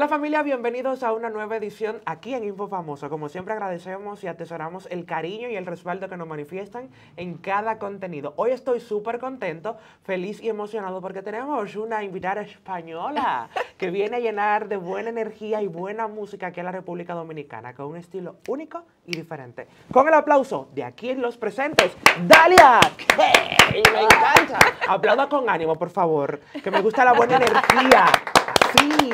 Hola familia, bienvenidos a una nueva edición aquí en Info Famoso. Como siempre agradecemos y atesoramos el cariño y el respaldo que nos manifiestan en cada contenido. Hoy estoy súper contento, feliz y emocionado porque tenemos una invitada española que viene a llenar de buena energía y buena música aquí en la República Dominicana con un estilo único y diferente. Con el aplauso de aquí en los presentes, Dalia. ¡Hey! Me encanta. Aplauda con ánimo, por favor, que me gusta la buena energía. Sí.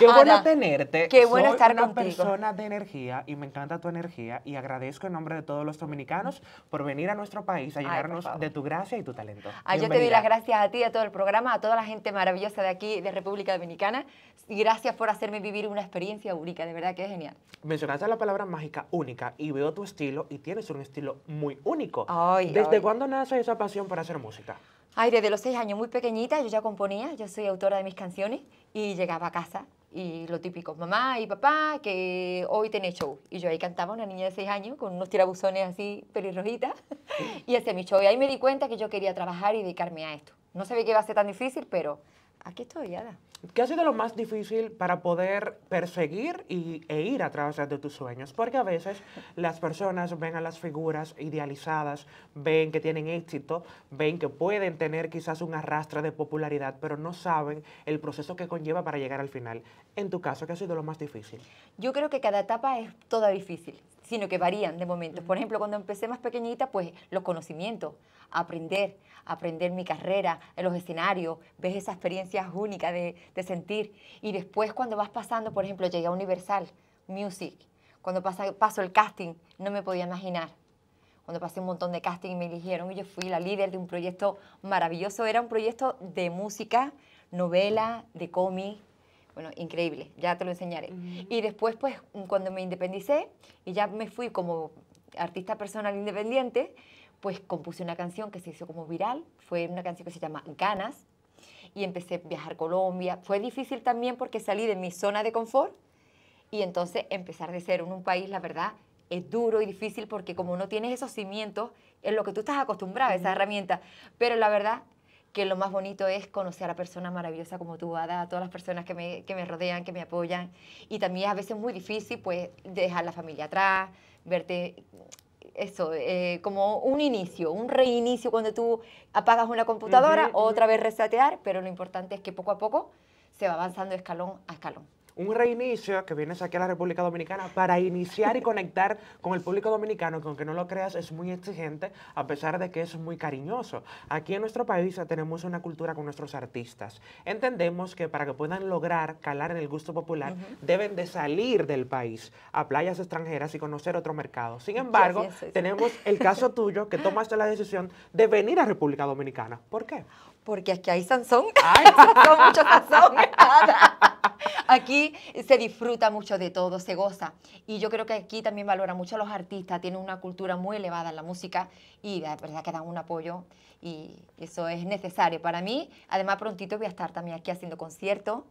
Qué bueno tenerte. Qué bueno Soy estar una persona de energía y me encanta tu energía y agradezco en nombre de todos los dominicanos por venir a nuestro país a llenarnos de tu gracia y tu talento. Ah, yo te doy las gracias a ti, a todo el programa, a toda la gente maravillosa de aquí, de República Dominicana. Y gracias por hacerme vivir una experiencia única, de verdad que es genial. Mencionaste la palabra mágica, única, y veo tu estilo y tienes un estilo muy único. ¿Desde cuándo nace esa pasión para hacer música? Ay, desde los seis años, muy pequeñita, yo ya componía, yo soy autora de mis canciones y llegaba a casa y lo típico, mamá y papá, que hoy tenés show. Y yo ahí cantaba una niña de seis años con unos tirabuzones así, pelirrojitas, y hacía mi show. Y ahí me di cuenta que yo quería trabajar y dedicarme a esto. No sabía que iba a ser tan difícil, pero Aquí estoy, Ada. ¿Qué ha sido lo más difícil para poder perseguir y, e ir a través de tus sueños? Porque a veces las personas ven a las figuras idealizadas, ven que tienen éxito, ven que pueden tener quizás un arrastre de popularidad, pero no saben el proceso que conlleva para llegar al final. En tu caso, ¿qué ha sido lo más difícil? Yo creo que cada etapa es toda difícil sino que varían de momentos. Por mm. ejemplo, cuando empecé más pequeñita, pues los conocimientos, aprender, aprender mi carrera, en los escenarios, ves esas experiencias únicas de, sentir. Y después cuando vas pasando, por ejemplo, llegué a Universal Music, cuando pasa, paso el casting, no me podía imaginar cuando pasé un montón de casting y me eligieron y yo fui la líder de un proyecto maravilloso. Era un proyecto de música, novela, de cómic, bueno, increíble, ya te lo enseñaré. Y después, pues, cuando me independicé y ya me fui como artista personal independiente, pues compuse una canción que se hizo como viral, fue una canción que se llama Ganas, y empecé a viajar a Colombia. Fue difícil también porque salí de mi zona de confort y entonces empezar de cero en un país, la verdad, es duro y difícil porque como no tienes esos cimientos, en lo que tú estás acostumbrado, esa herramienta, pero la verdad que lo más bonito es conocer a personas maravillosas como tú, Ada, a todas las personas que me, rodean, que me apoyan. Y también a veces muy difícil, pues, dejar la familia atrás, verte, eso, eh, como un inicio, un reinicio cuando tú apagas una computadora, o otra vez resatear, pero lo importante es que poco a poco se va avanzando escalón a escalón un reinicio que vienes aquí a la República Dominicana para iniciar y conectar con el público dominicano, que aunque no lo creas es muy exigente, a pesar de que es muy cariñoso. Aquí en nuestro país tenemos una cultura con nuestros artistas. Entendemos que para que puedan lograr calar en el gusto popular, deben de salir del país a playas extranjeras y conocer otro mercado. Sin embargo, tenemos el caso tuyo que tomaste la decisión de venir a República Dominicana. ¿Por qué? Porque aquí hay Sansón. Ay. Sansón mucho aquí se disfruta mucho de todo, se goza. Y yo creo que aquí también valora mucho a los artistas, Tiene una cultura muy elevada en la música y la verdad que dan un apoyo y eso es necesario para mí. Además, prontito voy a estar también aquí haciendo concierto.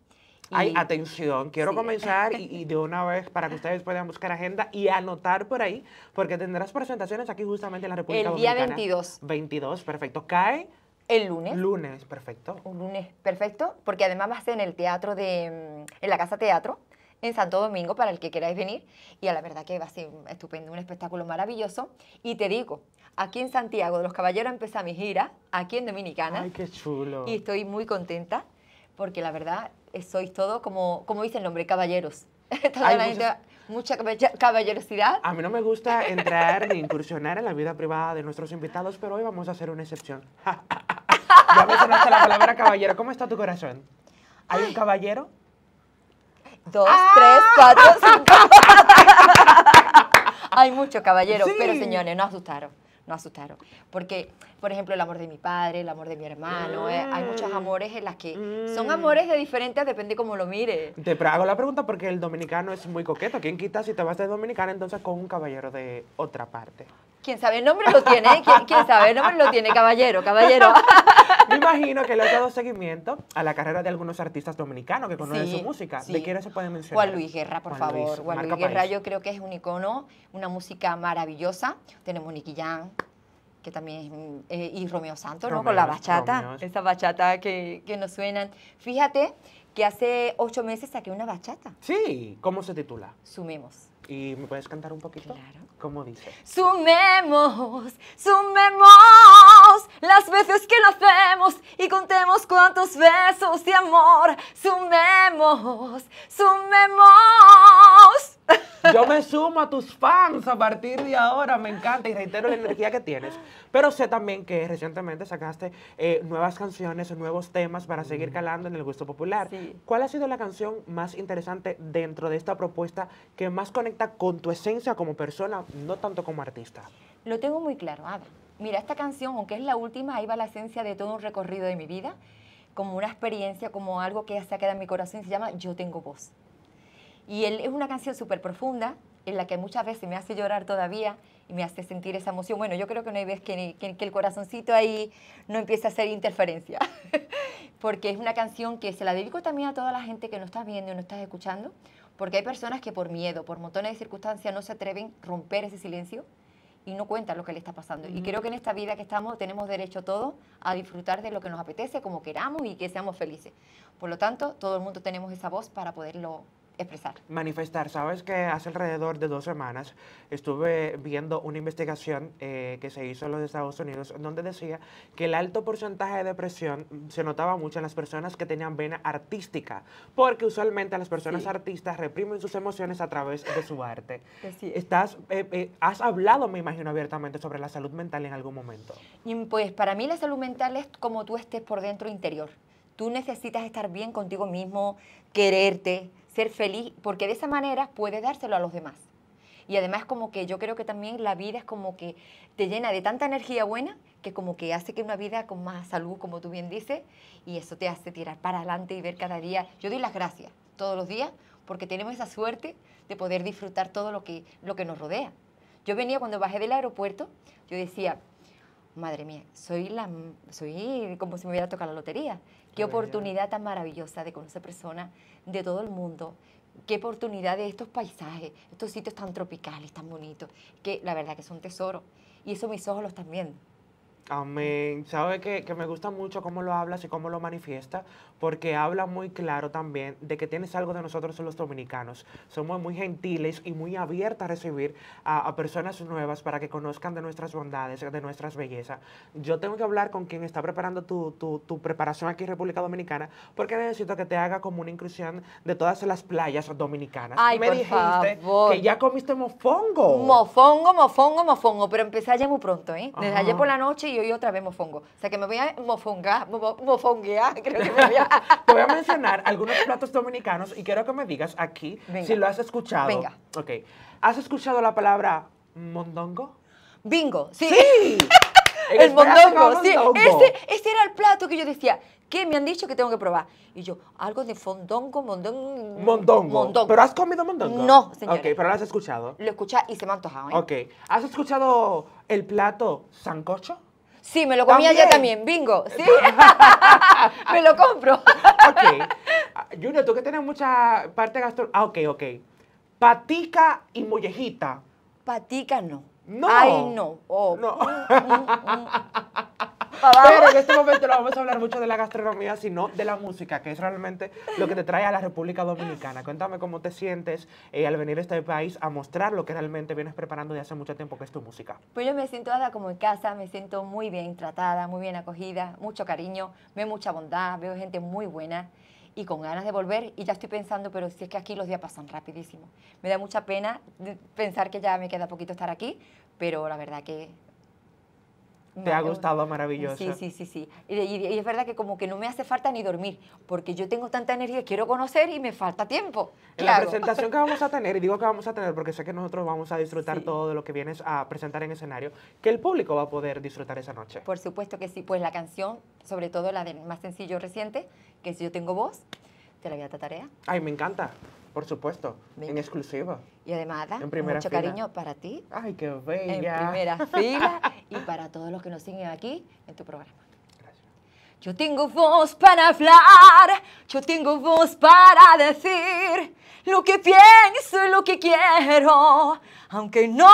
Hay atención, quiero comenzar y, de una vez para que ustedes puedan buscar agenda y anotar por ahí, porque tendrás presentaciones aquí justamente en la República Dominicana. El día 22. 22, perfecto. Cae el lunes. Lunes, perfecto. Un lunes perfecto, porque además va a ser en el teatro de, mm, en la Casa Teatro, en Santo Domingo, para el que queráis venir. Y a la verdad que va a ser estupendo, un espectáculo maravilloso. Y te digo, aquí en Santiago de los Caballeros empieza mi gira, aquí en Dominicana. ¡Ay, qué chulo! Y estoy muy contenta, porque la verdad eh, sois todos, como, como dice el nombre, caballeros. Hay la mucha caballerosidad. A mí no me gusta entrar ni incursionar en la vida privada de nuestros invitados, pero hoy vamos a hacer una excepción. Ya mencionaste la palabra caballero. ¿Cómo está tu corazón? ¿Hay un caballero? Dos, ah. tres, cuatro, cinco. Hay muchos caballeros, pero señores, no asustaron no asustaron. Porque, por ejemplo, el amor de mi padre, el amor de mi hermano, eh, hay muchos mm. amores en las que son mm. amores de diferentes, depende cómo lo mire. Te hago la pregunta porque el dominicano es muy coqueto. ¿Quién quita si te vas de dominicana entonces con un caballero de otra parte? Quién sabe el nombre lo tiene, ¿eh? ¿Quién, sabe el nombre lo tiene, caballero, caballero. Me imagino que le ha dado seguimiento a la carrera de algunos artistas dominicanos que conocen su música. Si ¿De se puede mencionar? Juan Luis Guerra, por favor. Juan Luis Guerra yo creo que es un icono, una música maravillosa. Tenemos Nicky Jam, que también es, eh, y Romeo Santos, ¿no? Con la bachata, esa bachata que, que nos suenan. Fíjate que hace ocho meses saqué una bachata. Sí, ¿cómo se titula? Sumemos. ¿Y me puedes cantar un poquito? Claro. ¿Cómo dice? Sumemos, sumemos las veces que lo hacemos y contemos cuántos besos de amor. Sumemos, sumemos Yo me sumo a tus fans a partir de ahora, me encanta y reitero la energía que tienes. Pero sé también que recientemente sacaste eh, nuevas canciones, nuevos temas para seguir mm. calando en el gusto popular. ¿Cuál ha sido la canción más interesante dentro de esta propuesta que más conecta con tu esencia como persona, no tanto como artista? Lo tengo muy claro, Ada. Mira, esta canción, aunque es la última, ahí va la esencia de todo un recorrido de mi vida, como una experiencia, como algo que se ha en mi corazón se llama Yo tengo voz. Y él, es una canción súper profunda, en la que muchas veces me hace llorar todavía y me hace sentir esa emoción. Bueno, yo creo que no hay vez que, el corazoncito ahí no empiece a hacer interferencia, porque es una canción que se la dedico también a toda la gente que no estás viendo y no estás escuchando, porque hay personas que por miedo, por montones de circunstancias, no se atreven a romper ese silencio y no cuentan lo que le está pasando. Y creo que en esta vida que estamos tenemos derecho todos a disfrutar de lo que nos apetece, como queramos y que seamos felices. Por lo tanto, todo el mundo tenemos esa voz para poderlo expresar. Manifestar. Sabes que hace alrededor de dos semanas estuve viendo una investigación eh, que se hizo en los Estados Unidos donde decía que el alto porcentaje de depresión se notaba mucho en las personas que tenían vena artística, porque usualmente las personas artistas reprimen sus emociones a través de su arte. Estás, eh, eh, has hablado, me imagino, abiertamente sobre la salud mental en algún momento. Pues para mí la salud mental es como tú estés por dentro interior. Tú necesitas estar bien contigo mismo, quererte, ser feliz, porque de esa manera puede dárselo a los demás. Y además como que yo creo que también la vida es como que te llena de tanta energía buena que como que hace que una vida con más salud, como tú bien dices, y eso te hace tirar para adelante y ver cada día. Yo doy las gracias todos los días porque tenemos esa suerte de poder disfrutar todo lo que, lo que nos rodea. Yo venía cuando bajé del aeropuerto, yo decía, madre mía, soy, la, soy como si me hubiera tocado la lotería. Qué oportunidad tan maravillosa de conocer personas de todo el mundo. Qué oportunidad de estos paisajes, estos sitios tan tropicales, tan bonitos, que la verdad que son tesoros. Y eso mis ojos lo están viendo. Amén. Sabe que, que, me gusta mucho cómo lo hablas y cómo lo manifiesta, porque habla muy claro también de que tienes algo de nosotros los dominicanos. Somos muy gentiles y muy abiertas a recibir a, personas nuevas para que conozcan de nuestras bondades, de nuestras bellezas. Yo tengo que hablar con quien está preparando tu, tu, tu preparación aquí en República Dominicana, porque necesito que te haga como una inclusión de todas las playas dominicanas. Ay, me por dijiste favor. que ya comiste mofongo. Mofongo, mofongo, mofongo, pero empecé ya muy pronto, ¿eh? Desde por la noche y y otra vez mofongo. O sea, que me voy a mofongar, mofonguear, creo que me voy a... Te voy a mencionar algunos platos dominicanos y quiero que me digas aquí si lo has escuchado. Venga. Ok. ¿Has escuchado la palabra mondongo? Bingo, sí. ¡Sí! el, mondongo, sí. Ese, este era el plato que yo decía, que me han dicho que tengo que probar? Y yo, algo de fondongo, mondongo. Mondongo. mondongo. ¿Pero has comido mondongo? No, señor. Ok, pero lo has escuchado. Lo escuché y se me ha antojado. ¿eh? Ok. ¿Has escuchado el plato sancocho? Sí, me lo comía yo también. Bingo. Sí. me lo compro. ok. Ah, Junior, tú que tienes mucha parte gastronómica. Ah, ok, ok. Patica y mollejita. Patica no. No. Ay, no. Oh. No. Mm, mm, mm. Pero en este momento no vamos a hablar mucho de la gastronomía, sino de la música, que es realmente lo que te trae a la República Dominicana. Cuéntame cómo te sientes eh, al venir a este país a mostrar lo que realmente vienes preparando de hace mucho tiempo, que es tu música. Pues yo me siento ahora como en casa, me siento muy bien tratada, muy bien acogida, mucho cariño, veo mucha bondad, veo gente muy buena y con ganas de volver y ya estoy pensando, pero si es que aquí los días pasan rapidísimo. Me da mucha pena pensar que ya me queda poquito estar aquí, pero la verdad que te ha gustado maravilloso. Sí, sí, sí, sí. Y, es verdad que como que no me hace falta ni dormir, porque yo tengo tanta energía, quiero conocer y me falta tiempo. la presentación que vamos a tener, y digo que vamos a tener porque sé que nosotros vamos a disfrutar todo de lo que vienes a presentar en escenario, que el público va a poder disfrutar esa noche. Por supuesto que sí, pues la canción, sobre todo la de más sencillo reciente, que es Yo tengo voz, te la voy a tarea. Ay, me encanta. Por supuesto, en exclusiva. Y además, mucho cariño para ti. Ay, qué bella. En primera fila y para todos los que nos siguen aquí en tu programa. Gracias. Yo tengo voz para hablar, yo tengo voz para decir lo que pienso y lo que quiero, aunque no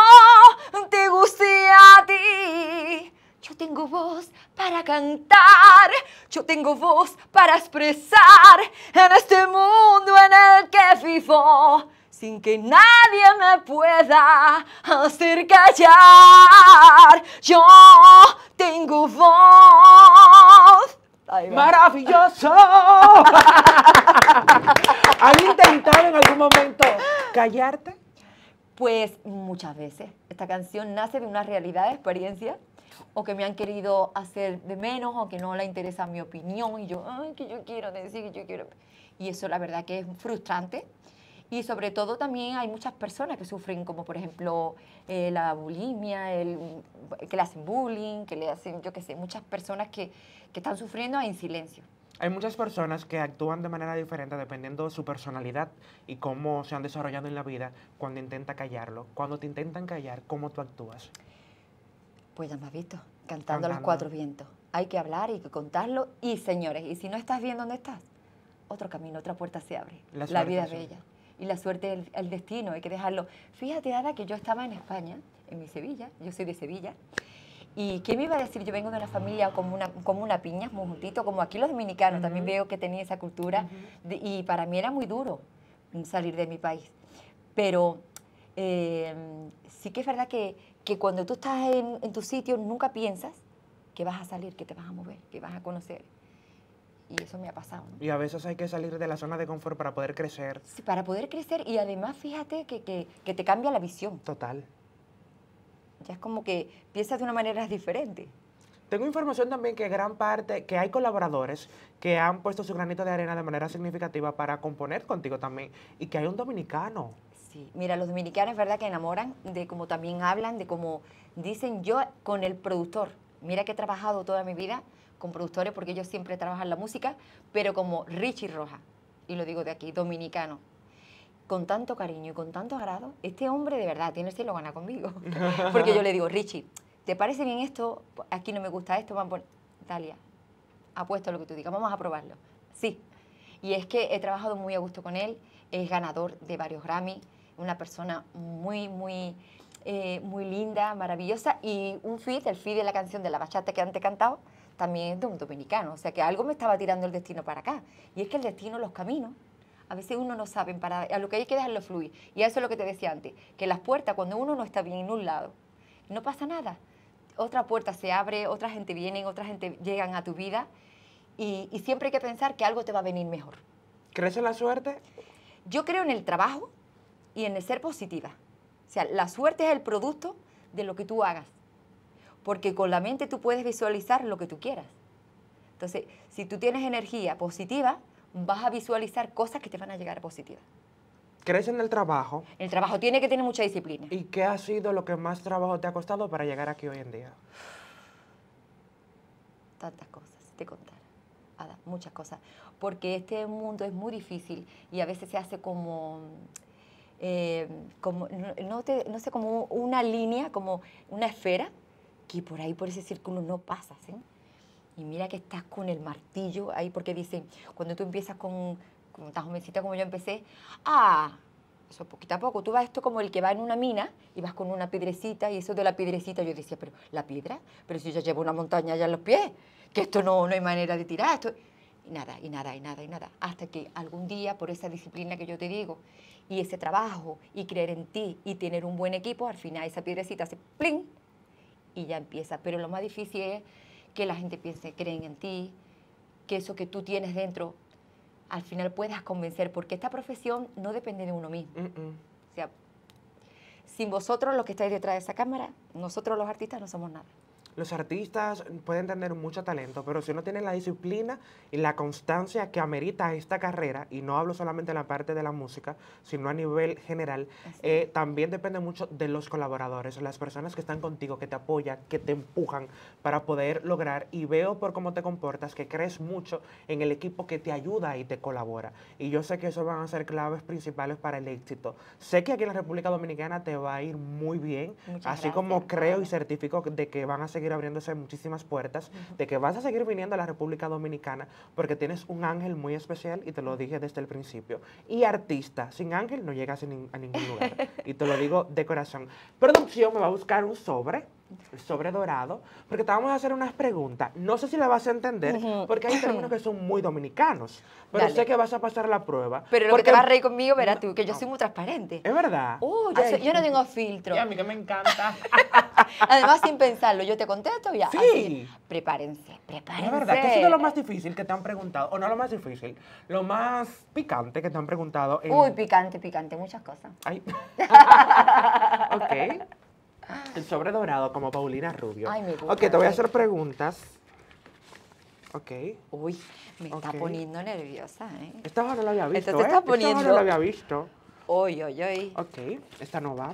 te guste a ti. Yo tengo voz para cantar, yo tengo voz para expresar en este mundo en el que vivo, sin que nadie me pueda hacer callar. Yo tengo voz. ¡Maravilloso! ¿Has intentado en algún momento callarte? Pues muchas veces. Esta canción nace de una realidad de experiencia o que me han querido hacer de menos o que no le interesa mi opinión y yo, ay, que yo quiero decir, que yo quiero. Y eso la verdad que es frustrante. Y sobre todo también hay muchas personas que sufren, como por ejemplo eh, la bulimia, el, mm, que le hacen bullying, que le hacen, yo qué sé, muchas personas que, que están sufriendo en silencio. Hay muchas personas que actúan de manera diferente dependiendo de su personalidad y cómo se han desarrollado en la vida, cuando intenta callarlo, cuando te intentan callar, cómo tú actúas. Pues ya me visto, cantando, los cuatro vientos. Hay que hablar, y que contarlo. Y señores, y si no estás bien ¿dónde estás, otro camino, otra puerta se abre. La, vida es bella. Y la suerte, el, el, destino, hay que dejarlo. Fíjate, Ada, que yo estaba en España, en mi Sevilla, yo soy de Sevilla. ¿Y qué me iba a decir? Yo vengo de una familia como una, piña, muy juntito, como aquí los dominicanos, también veo que tenía esa cultura. y para mí era muy duro salir de mi país. Pero Em, sí que es verdad que, que cuando tú estás en, tu sitio nunca piensas que vas a salir, que te vas a mover, que vas a conocer. Y eso me ha pasado. Y a veces hay que salir de la zona de confort para poder crecer. Sí, para poder crecer y además fíjate que, que, que te cambia la visión. Total. Ya es como que piensas de una manera diferente. Tengo información también que gran parte, que hay colaboradores que han puesto su granito de arena de manera significativa para componer contigo también y que hay un dominicano mira, los dominicanos es verdad que enamoran de cómo también hablan, de cómo dicen yo con el productor. Mira que he trabajado toda mi vida con productores porque ellos siempre trabajan la música, pero como Richie Roja, y lo digo de aquí, dominicano, con tanto cariño y con tanto agrado, este hombre de verdad tiene el cielo gana conmigo. porque yo le digo, Richie, ¿te parece bien esto? Aquí no me gusta esto, van por... Talia, apuesto a lo que tú digas, vamos a probarlo. Sí. Y es que he trabajado muy a gusto con él, es ganador de varios Grammy, una persona muy, muy, eh, muy linda, maravillosa. Y un feed, el feed de la canción de la bachata que antes cantaba, también es de un dominicano. O sea que algo me estaba tirando el destino para acá. Y es que el destino, los caminos, a veces uno no sabe, para, a lo que hay que dejarlo fluir. Y eso es lo que te decía antes, que las puertas, cuando uno no está bien en un lado, no pasa nada. Otra puerta se abre, otra gente viene, otra gente llegan a tu vida. Y, y siempre hay que pensar que algo te va a venir mejor. ¿Crees ¿Crece la suerte? Yo creo en el trabajo, y en ser positiva. O sea, la suerte es el producto de lo que tú hagas, porque con la mente tú puedes visualizar lo que tú quieras. Entonces, si tú tienes energía positiva, vas a visualizar cosas que te van a llegar positivas. ¿Crees en el trabajo? El trabajo tiene que tener mucha disciplina. ¿Y qué ha sido lo que más trabajo te ha costado para llegar aquí hoy en día? Tantas cosas, te contaré. muchas cosas. Porque este mundo es muy difícil y a veces se hace como eh, como, no, sé, como una línea, como una esfera, que por ahí, por ese círculo no pasas. Y mira que estás con el martillo ahí, porque dicen, cuando tú empiezas con, como estás jovencita como yo empecé, ah, eso poquito a poco, tú vas esto como el que va en una mina y vas con una piedrecita y eso de la piedrecita, yo decía, pero la piedra, pero si yo llevo una montaña allá en los pies, que esto no, no hay manera de tirar, esto y nada, y nada, y nada, y nada. Hasta que algún día, por esa disciplina que yo te digo, y ese trabajo, y creer en ti, y tener un buen equipo, al final esa piedrecita se plin y ya empieza. Pero lo más difícil es que la gente piense, creen en ti, que eso que tú tienes dentro, al final puedas convencer, porque esta profesión no depende de uno mismo. O sea, sin vosotros, los que estáis detrás de esa cámara, nosotros los artistas no somos nada los artistas pueden tener mucho talento, pero si uno tiene la disciplina y la constancia que amerita esta carrera, y no hablo solamente de la parte de la música, sino a nivel general, eh, también depende mucho de los colaboradores, las personas que están contigo, que te apoyan, que te empujan para poder lograr. Y veo por cómo te comportas que crees mucho en el equipo que te ayuda y te colabora. Y yo sé que eso van a ser claves principales para el éxito. Sé que aquí en la República Dominicana te va a ir muy bien, así como creo y certifico de que van a seguir abriéndose muchísimas puertas, de que vas a seguir viniendo a la República Dominicana porque tienes un ángel muy especial y te lo dije desde el principio. Y artista, sin ángel no llegas a, ningún lugar. y te lo digo de corazón. Producción me va a buscar un sobre sobre dorado, porque te vamos a hacer unas preguntas. No sé si la vas a entender, porque hay términos que son muy dominicanos, pero sé que vas a pasar la prueba. Pero lo porque... que te vas a reír conmigo, verás tú, que yo soy muy transparente. Es verdad. Oh, yo, no tengo filtro. Y a mí que me encanta. Además, sin pensarlo, yo te contesto ya. Sí. prepárense, prepárense. Es verdad, ¿qué ha sido lo más difícil que te han preguntado? O no lo más difícil, lo más picante que te han preguntado. es Uy, picante, picante, muchas cosas. Ay. ok. El sobre dorado, como Paulina Rubio. Ay, Ok, te voy a hacer preguntas. Ok. Uy, me está poniendo nerviosa, ¿eh? Esta no la había visto, Esta te ¿eh? está poniendo... no la había visto. Oy, oy, oy. Ok, esta no va.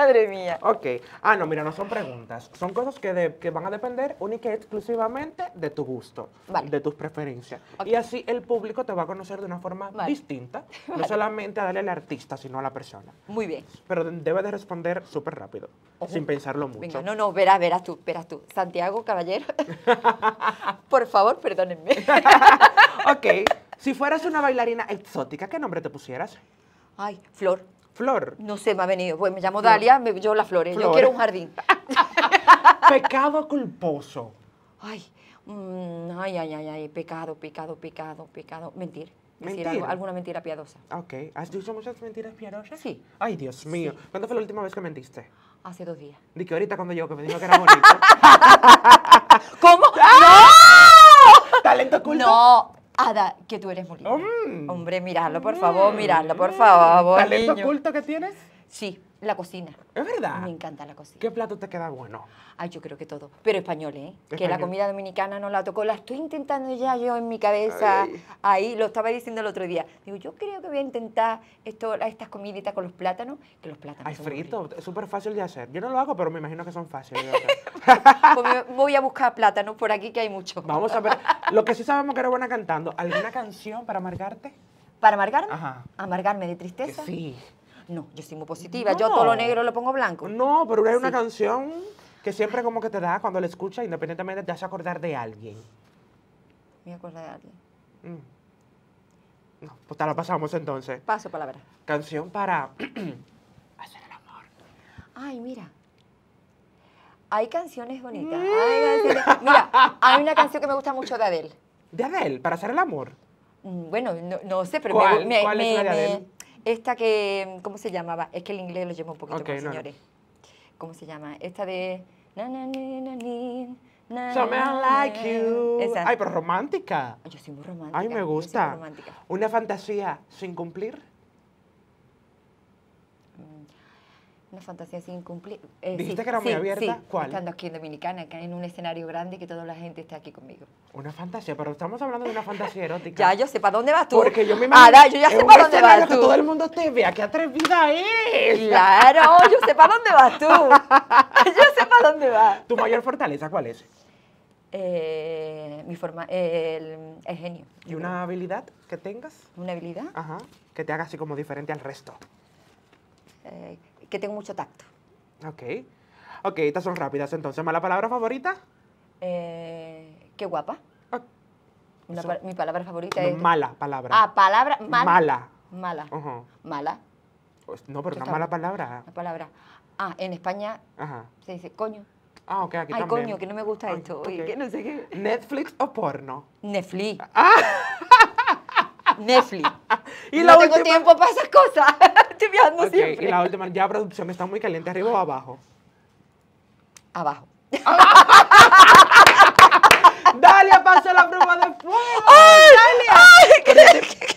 Madre mía. Ok. Ah, no, mira, no son preguntas. Son cosas que, que van a depender única y exclusivamente de tu gusto, de tus preferencias. Y así el público te va a conocer de una forma distinta, no solamente a darle al artista, sino a la persona. Muy bien. Pero debe de responder súper rápido, sin pensarlo mucho. Venga, no, no, verás, verás tú, verás tú. Santiago, caballero, por favor, perdónenme. ok. Si fueras una bailarina exótica, ¿qué nombre te pusieras? Ay, Flor. Flor. No sé, me ha venido. Pues me llamo Dalia, yo las flores. Yo quiero un jardín. pecado culposo. Mm, ay, ay, ay, ay, pecado, pecado, pecado, pecado. Mentir. Mentir. Decir, alguna mentira piadosa. Ok. ¿Has dicho muchas mentiras piadosas? Sí. Ay, Dios mío. ¿Cuándo fue la última vez que mentiste? Hace dos días. Dije que ahorita cuando llego que me dijo que era bonito. ¿Cómo? ¡No! ¿Talento oculto? No, Ada, que tú eres muy mm. Hombre, miradlo, por favor, miradlo, por mm. favor. ¿Talento oculto que tienes? Sí, la cocina. Es verdad. Me encanta la cocina. ¿Qué plato te queda bueno? Ay, yo creo que todo. Pero español, ¿eh? Que la comida dominicana no la tocó. La estoy intentando ya yo en mi cabeza. Ahí lo estaba diciendo el otro día. Digo, yo creo que voy a intentar esto, estas comiditas con los plátanos. Que los plátanos. Es súper fácil de hacer. Yo no lo hago, pero me imagino que son fáciles. Pues voy a buscar plátanos por aquí que hay muchos. Vamos a ver. Lo que sí sabemos que era buena cantando. ¿Alguna canción para amargarte? ¿Para amargarme? Ajá. ¿Amargarme de tristeza? sí. No, yo soy muy positiva. Yo todo lo negro lo pongo blanco. No, pero hay una canción que siempre como que te da, cuando la escuchas, independientemente te hace acordar de alguien. Me acuerdo de alguien. Mm. No, pues te la pasamos entonces. Paso palabra. Canción para hacer el amor. Ay, mira. Hay canciones bonitas. Hay Mira, hay una canción que me gusta mucho de Adele. ¿De Adele? ¿Para hacer el amor? Mm, bueno, no, sé, pero ¿Cuál? ¿Cuál es la de Adele? Esta que, ¿cómo se llamaba? Es que el inglés lo llevo un poquito señores. ¿Cómo se llama? Esta de... Na, na, like you. Ay, pero romántica. Yo soy muy romántica. Ay, me gusta. Una fantasía sin cumplir. Una fantasía sin cumplir. Eh, ¿Dijiste que era muy abierta? Sí. ¿Cuál? Estando aquí en Dominicana, que en un escenario grande y que toda la gente esté aquí conmigo. Una fantasía, pero estamos hablando de una fantasía erótica. ya, yo sé para dónde vas tú. Porque yo me imagino. para que todo el mundo te vea, qué atrevida es. Claro, yo sé para dónde vas tú. yo sé para dónde vas. ¿Tu mayor fortaleza cuál es? Eh, mi forma, el, genio. ¿Y una habilidad que tengas? Una habilidad. Ajá. Que te haga así como diferente al resto. Eh, que tengo mucho tacto. Ok. Ok, estas son rápidas entonces. ¿Mala palabra favorita? Eh, qué guapa. Ah, mi palabra favorita es... Mala palabra. Ah, palabra mala. Mala. Mala. Pues, no, pero una mala palabra. Una palabra. Ah, en España se dice coño. Ah, ok, aquí Ay, coño, que no me gusta esto. ¿Netflix o porno? Netflix. Ah. Netflix. ¿Y no tengo tiempo para esas cosas siempre. Y la última, ya producción está muy caliente, arriba o abajo. Abajo. dale pasa la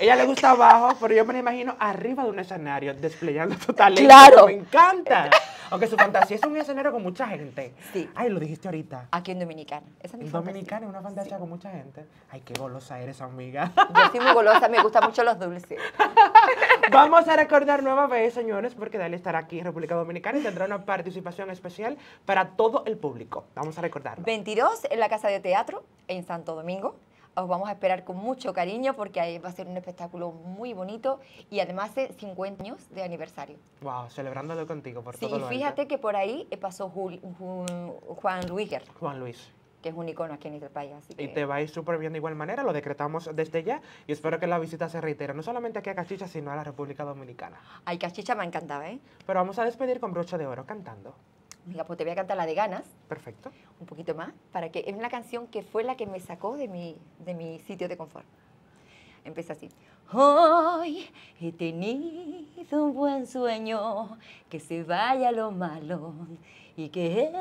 ella le gusta abajo, pero yo me imagino arriba de un escenario, desplegando su talento. Claro. Me encanta. Aunque su fantasía es un escenario con mucha gente. Sí. Ay, lo dijiste ahorita. Aquí en Dominicana. es Dominicana es una fantasía con mucha gente. Ay, qué golosa eres, amiga. Yo soy muy golosa, me gustan mucho los dulces. Vamos a recordar nueva señores, porque Dale estará aquí en República Dominicana y tendrá una participación especial para todo el público. Vamos a recordar. 22 en la Casa de Teatro en Santo Domingo os vamos a esperar con mucho cariño porque va a ser un espectáculo muy bonito y además es 50 años de aniversario. Wow, celebrándolo contigo por favor. Sí, y fíjate que por ahí pasó Juan Luis Juan Luis que es un icono aquí en este país. Y te va a ir súper bien de igual manera, lo decretamos desde ya y espero que la visita se reitere, no solamente aquí a Cachicha, sino a la República Dominicana. Ay, Cachicha me encantaba, ¿eh? Pero vamos a despedir con brocha de oro cantando. Mira, pues te voy a cantar la de ganas. Perfecto. Un poquito más, para que es una canción que fue la que me sacó de mi, de mi sitio de confort. Empieza así. Hoy he tenido un buen sueño, que se vaya lo malo y que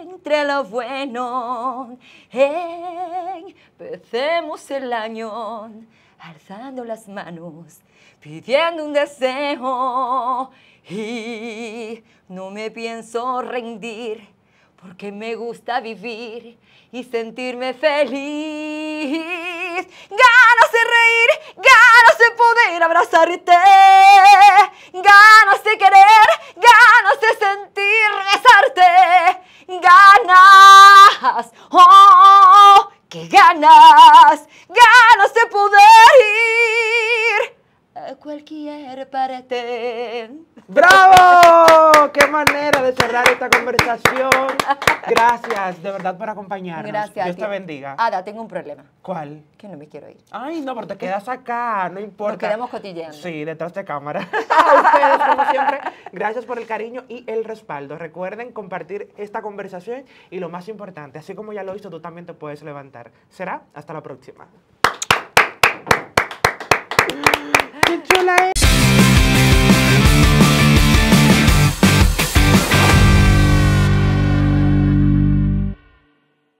entre lo bueno. Empecemos el año alzando las manos pidiendo un deseo y no me pienso rendir porque me gusta vivir y sentirme feliz. Ganas de reír, ganas de poder abrazarte, ganas de querer, ganas de sentir, besarte, ganas, oh, oh, oh que ganas, ganas de poder cualquier parte. ¡Bravo! ¡Qué manera de cerrar esta conversación! Gracias, de verdad, por acompañarnos. Gracias. Dios te bendiga. Ada, tengo un problema. ¿Cuál? Que no me quiero ir. Ay, no, pero te quedas acá, no importa. Nos quedamos cotilleando. Sí, detrás de cámara. A ustedes, como siempre, gracias por el cariño y el respaldo. Recuerden compartir esta conversación y lo más importante, así como ya lo hizo, tú también te puedes levantar. Será hasta la próxima. Did you like?